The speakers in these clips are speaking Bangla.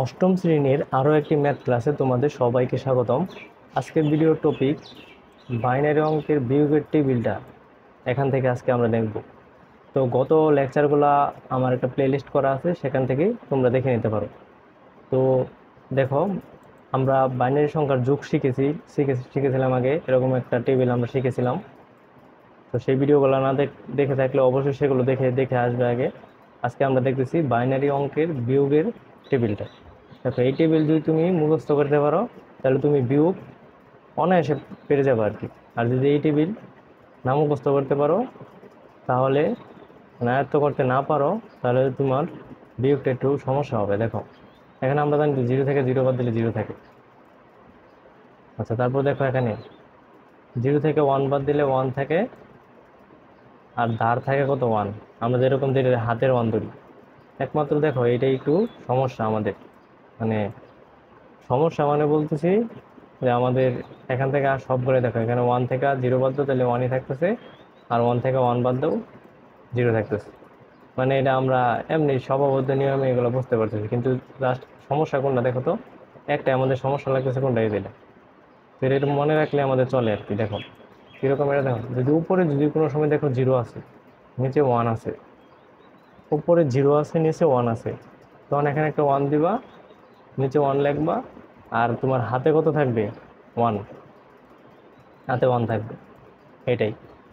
অষ্টম শ্রেণীর আরও একটি ম্যাথ ক্লাসে তোমাদের সবাইকে স্বাগতম আজকের ভিডিওর টপিক বাইনারি অঙ্কের বিয়োগের টেবিলটা এখান থেকে আজকে আমরা দেখব তো গত লেকচারগুলো আমার একটা প্লেলিস্ট করা আছে সেখান থেকে তোমরা দেখে নিতে পারো তো দেখো আমরা বাইনারি সংখ্যার যুগ শিখেছি শিখে শিখেছিলাম আগে এরকম একটা টেবিল আমরা শিখেছিলাম তো সেই ভিডিওগুলো না দেখে থাকলে অবশ্যই সেগুলো দেখে দেখে আসবে আগে আজকে আমরা দেখতেছি বাইনারি অঙ্কের বিয়োগের টেবিলটা দেখো আচ্ছা, এই টেবিল যদি তুমি মুখস্থ করতে পারো তাহলে তুমি বিয়োগ অনায়াসে পেরে যাবে আর কি আর যদি এই টেবিল না মুখস্থ করতে পারো তাহলে আয়ত্ত করতে না পারো তাহলে তোমার বিয়োগটা একটু সমস্যা হবে দেখো এখানে আমরা জানি জিরো থেকে জিরো বাদ দিলে জিরো থাকে আচ্ছা তারপর দেখো এখানে জিরো থেকে ওয়ান বাদ দিলে ওয়ান থাকে আর ধার থাকে কত ওয়ান আমরা যেরকম যেটা হাতের ওয়ান ধরি একমাত্র দেখো এটাই একটু সমস্যা আমাদের মানে সমস্যা মানে বলতেছি যে আমাদের এখান থেকে আর সব করে দেখো এখানে ওয়ান থেকে আর জিরো বাদ দাও তাহলে ওয়ানই থাকতেছে আর ওয়ান থেকে ওয়ান বাদ দাও জিরো থাকতেছে মানে এটা আমরা এমনি সভাবদ্ধ নিয়মে এগুলো বুঝতে পারতেছি কিন্তু লাস্ট সমস্যা কোনটা দেখো তো একটা আমাদের সমস্যা লাগতেছে কোনটা এই দিলে তো এটা মনে রাখলে আমাদের চলে আর কি দেখো কীরকম এটা দেখো যদি উপরে যদি কোনো সময় দেখো জিরো আছে নিচে ওয়ান আছে উপরে জিরো আছে নিচে ওয়ান আছে তখন এখানে একটা ওয়ান দিবা নিচে ওয়ান লিখবা আর তোমার হাতে কত থাকবে ওয়ান হাতে ওয়ান থাকবে এটাই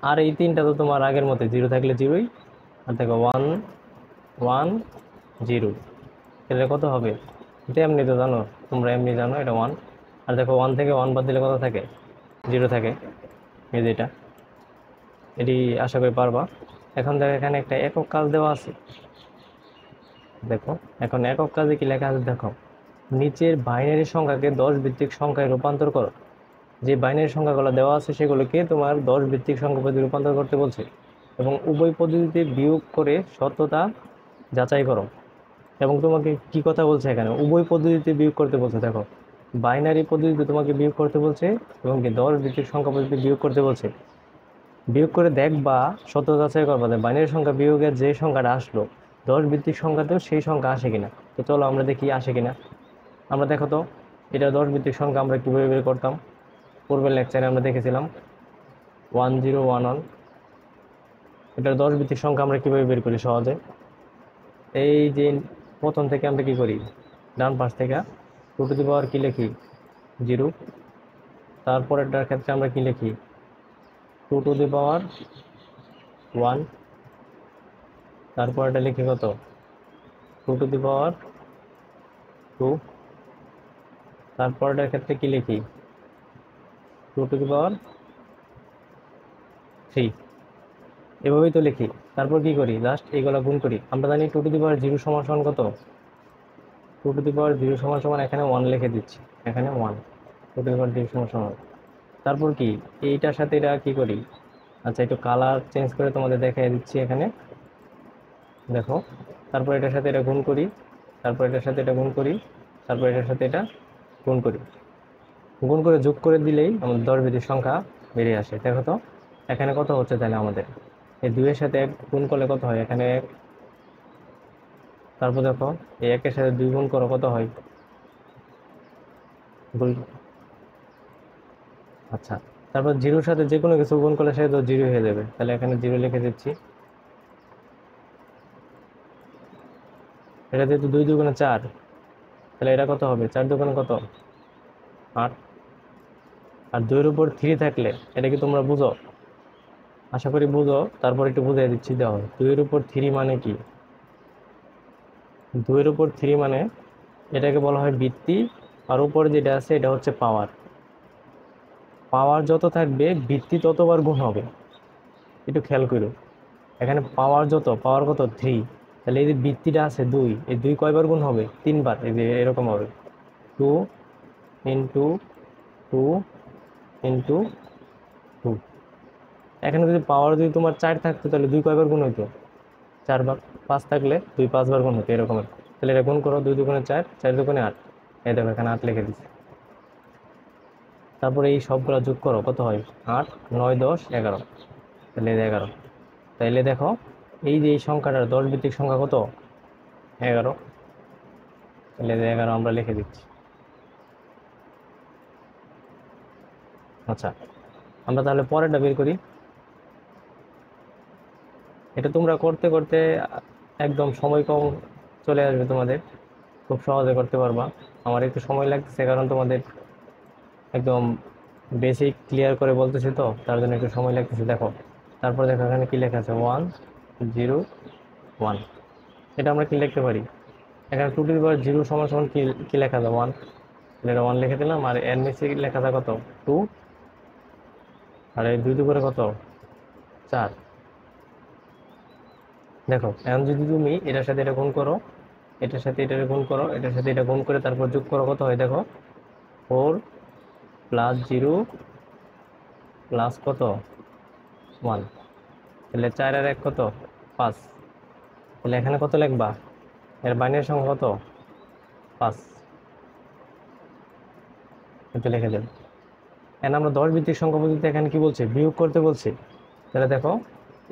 আর এই তিনটা তো তোমার আগের মতো জিরো থাকলে জিরোই আর দেখো ওয়ান ওয়ান জিরো এটা কত হবে এটা এমনি তো জানো তোমরা এমনি জানো এটা ওয়ান আর দেখো ওয়ান থেকে ওয়ান বাদ দিলে কত থাকে জিরো থাকে এই যে এটা এটি আশা করি পারবা এখন দেখো এখানে একটা একক কাজ দেওয়া আছে দেখো এখন একক কাজে কি লেখা আছে দেখো নিচের বাইনারি সংখ্যাকে দশ ভিত্তিক সংখ্যায় রূপান্তর করো যে বাইনারি সংখ্যাগুলো দেওয়া আছে সেগুলোকে তোমার দশ ভিত্তিক সংখ্যা পদ্ধতি রূপান্তর করতে বলছে এবং উভয় পদ্ধতিতে বিয়োগ করে সত্যতা যাচাই করো এবং তোমাকে কি কথা বলছে এখানে উভয় পদ্ধতিতে বিয়োগ করতে বলছে দেখো বাইনারি পদ্ধতিতে তোমাকে বিয়োগ করতে বলছে এবং কি দশ ভিত্তিক সংখ্যা পদ্ধতিতে বিয়োগ করতে বলছে বিয়োগ করে দেখ বা সত্য যাচাই করবা বাইনারি সংখ্যা বিয়োগের যে সংখ্যাটা আসলো দশ ভিত্তিক সংখ্যাতেও সেই সংখ্যা আসে কিনা তো চলো আমরা দেখি আসে কিনা আমরা দেখো তো এটা দশ ভিত্তিক সংখ্যা আমরা কীভাবে বের করতাম পূর্বের লেকচারে আমরা দেখেছিলাম ওয়ান জিরো ওয়ান ওয়ান এটার দশ ভিত্তিক সংখ্যা আমরা কীভাবে বের করি সহজে এই যে প্রথম থেকে আমরা কি করি ডান পাশ থেকে টু টু দি পাওয়ার কী লিখি জিরো তারপরেরটার ক্ষেত্রে আমরা কী লিখি two to the power one তারপরেটা লিখি কত two to the power two তারপর এটার ক্ষেত্রে কি লিখি two to the power three এভাবেই তো লিখি তারপর কি করি লাস্ট এইগুলো গুণ করি আমরা জানি two to the power zero সমান সমান কত two to the power zero সমান সমান এখানে ওয়ান লিখে দিচ্ছি এখানে one two to the power zero সমান সমান তারপর কি এইটার সাথে এটা কি করি আচ্ছা একটু কালার চেঞ্জ করে তোমাদের দেখাই দিচ্ছি এখানে দেখো তারপর এটার সাথে এটা গুণ করি তারপর এটার সাথে এটা গুণ করি তারপর এটার সাথে এটা গুণ করি গুণ করে যোগ করে দিলেই আমাদের দরবৃদ্ধির সংখ্যা বেড়ে আসে দেখো তো এখানে কত হচ্ছে তাহলে আমাদের এই দুইয়ের সাথে এক গুণ করলে কত হয় এখানে এক তারপর দেখো এই একের সাথে দুই গুণ করো কত হয় দুই আচ্ছা তারপর জিরোর সাথে যে কোনো কিছু গুণ করলে সেটা তো জিরো হয়ে যাবে তাহলে এখানে জিরো লিখে দিচ্ছি এটা যেহেতু দুই দুগুণে চার তাহলে এটা কত হবে চার দোকান কত আট আর দুইয়ের উপর থ্রি থাকলে এটা কি তোমরা বুঝো আশা করি বুঝো তারপর একটু বুঝে দিচ্ছি দেওয়া হয় দুইয়ের উপর থ্রি মানে কি দুইয়ের উপর থ্রি মানে এটাকে বলা হয় বৃত্তি আর উপর যেটা আছে এটা হচ্ছে পাওয়ার পাওয়ার যত থাকবে বৃত্তি ততবার গুণ হবে একটু খেয়াল করো এখানে পাওয়ার যত পাওয়ার কত থ্রি তাহলে এই যে বৃত্তিটা আছে দুই এই দুই কয়বার গুণ হবে তিনবার এই যে এরকম হবে two into two into two এখানে যদি পাওয়ার যদি তোমার চার থাকতো তাহলে দুই কয়বার গুণ হইতো চারবার পাঁচ থাকলে দুই পাঁচবার গুণ হতো এরকম তাহলে এটা গুণ করো দুই দুগুণে চার চার দুগুণে আট এই দেখো এখানে আট লিখে দিচ্ছে তারপরে এই সবগুলো যোগ করো কত হয় আট নয় দশ এগারো তাহলে এগারো তাইলে দেখো এই যে এই সংখ্যাটার দশ ভিত্তিক সংখ্যা কত এগারো তাহলে এগারো আমরা লিখে দিচ্ছি আচ্ছা আমরা তাহলে পরেরটা বের করি এটা তোমরা করতে করতে একদম সময় কম চলে আসবে তোমাদের খুব সহজে করতে পারবা আমার একটু সময় লাগতেছে কারণ তোমাদের একদম বেসিক ক্লিয়ার করে বলতেছি তো তার জন্য একটু সময় লাগতেছে দেখো তারপর দেখো এখানে কী লেখা আছে ওয়ান জিরো ওয়ান এটা আমরা কি লিখতে পারি এখানে two to the power zero সমান সমান কি কি লেখা যায় ওয়ান এটা ওয়ান লিখে দিলাম আর এর নিচে লেখা যায় কত টু আর এই দুই করে কত চার দেখো এখন যদি তুমি এটার সাথে এটা গুণ করো এটার সাথে এটা গুণ করো এটার সাথে এটা গুণ করে তারপর যোগ করো কত হয় দেখো ফোর প্লাস জিরো প্লাস কত ওয়ান তাহলে চার আর এক কত পাঁচ তাহলে এখানে কত লিখবা এর বাইনের সংখ্যা কত পাঁচ এটা লিখে দেব এখন আমরা দশ ভিত্তিক সংখ্যা পদ্ধতিতে এখানে কি বলছে বিয়োগ করতে বলছে তাহলে দেখো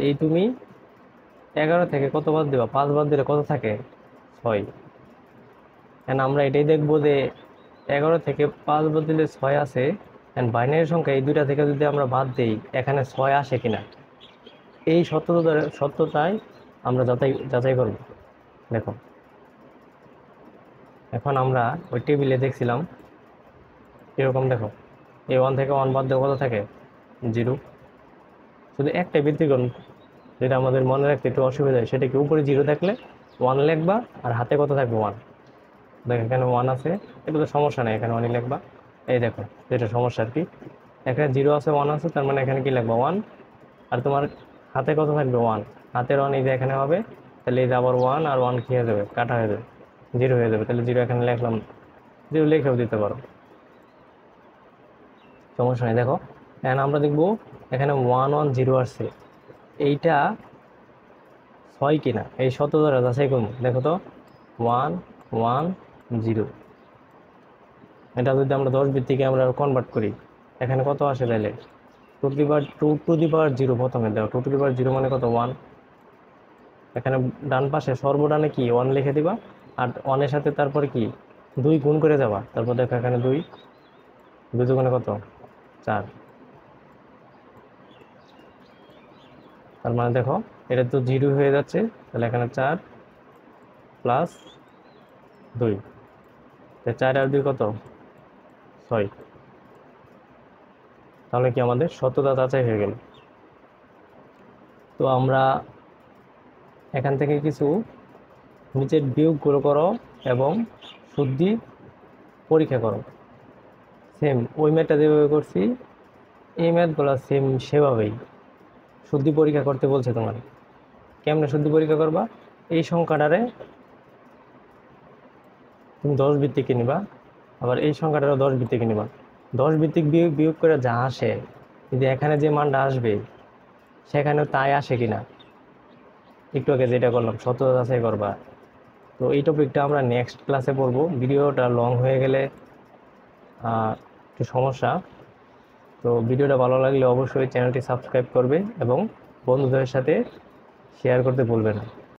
এই তুমি এগারো থেকে কত বাদ দেবা পাঁচ বাদ দিলে কত থাকে ছয় এখন আমরা এটাই দেখবো যে এগারো থেকে পাঁচ বাদ দিলে ছয় আসে এখন বাইনারি সংখ্যা এই দুইটা থেকে যদি আমরা বাদ দিই এখানে ছয় আসে কিনা এই সত্যতা সত্যতায় আমরা যাচাই যাচাই করব দেখো এখন আমরা ওই টেবিলে দেখছিলাম এরকম দেখো এ ওয়ান থেকে ওয়ান বাদ দেওয়া কত থাকে জিরো শুধু একটা বৃদ্ধিগণ যেটা আমাদের মনে রাখতে একটু অসুবিধা হয় সেটাকে উপরে জিরো থাকলে ওয়ান লেখবা আর হাতে কত থাকবে ওয়ান দেখো এখানে ওয়ান আছে এটা তো সমস্যা নেই এখানে ওয়ানই লেখবা এই দেখো যেটা সমস্যা আর কি এখানে জিরো আছে ওয়ান আছে তার মানে এখানে কি লেখবা ওয়ান আর তোমার হাতে কত থাকবে ওয়ান হাতের ওয়ান এই যে এখানে হবে তাহলে এই যে আবার ওয়ান আর ওয়ান কী হয়ে যাবে কাটা হয়ে যাবে জিরো হয়ে যাবে তাহলে জিরো এখানে লিখলাম জিরো লিখেও দিতে পারো সমস্যা নেই দেখো এখন আমরা দেখব এখানে ওয়ান ওয়ান জিরো আসছে এইটা ছয় কিনা এই শত দ্বারা যাচাই করুন দেখো তো ওয়ান ওয়ান জিরো এটা যদি আমরা দশ ভিত্তিকে আমরা কনভার্ট করি এখানে কত আসে তাহলে two to the power two to the power zero প্রথমে দেখো two to the power zero মানে কত ওয়ান এখানে ডান পাশে সর্বডানে কি ওয়ান লিখে দিবা আর ওয়ানের সাথে তারপরে কি দুই গুণ করে যাবা তারপর দেখো এখানে দুই দুই দুগুণে কত চার তার মানে দেখো এটা তো জিরো হয়ে যাচ্ছে তাহলে এখানে চার প্লাস দুই চার আর দুই কত ছয় তাহলে কি আমাদের সততা যাচাই হয়ে গেল তো আমরা এখান থেকে কিছু নিচের গুলো করো এবং শুদ্ধি পরীক্ষা করো সেম ওই ম্যাথটা যেভাবে করছি এই ম্যাথগুলো সেম সেভাবেই শুদ্ধি পরীক্ষা করতে বলছে তোমার কেমনে শুদ্ধি পরীক্ষা করবা এই সংখ্যাটারে তুমি দশ বৃত্তি কিনবা আবার এই সংখ্যাটারও দশ বৃত্তি কিনবা দশ ভিত্তিক বিয়োগ বিয়োগ করে যা আসে কিন্তু এখানে যে মানটা আসবে সেখানেও তাই আসে কিনা একটু আগে যেটা করলাম শত আছে করবা তো এই টপিকটা আমরা নেক্সট ক্লাসে পড়বো ভিডিওটা লং হয়ে গেলে একটু সমস্যা তো ভিডিওটা ভালো লাগলে অবশ্যই চ্যানেলটি সাবস্ক্রাইব করবে এবং বন্ধুদের সাথে শেয়ার করতে ভুলবে না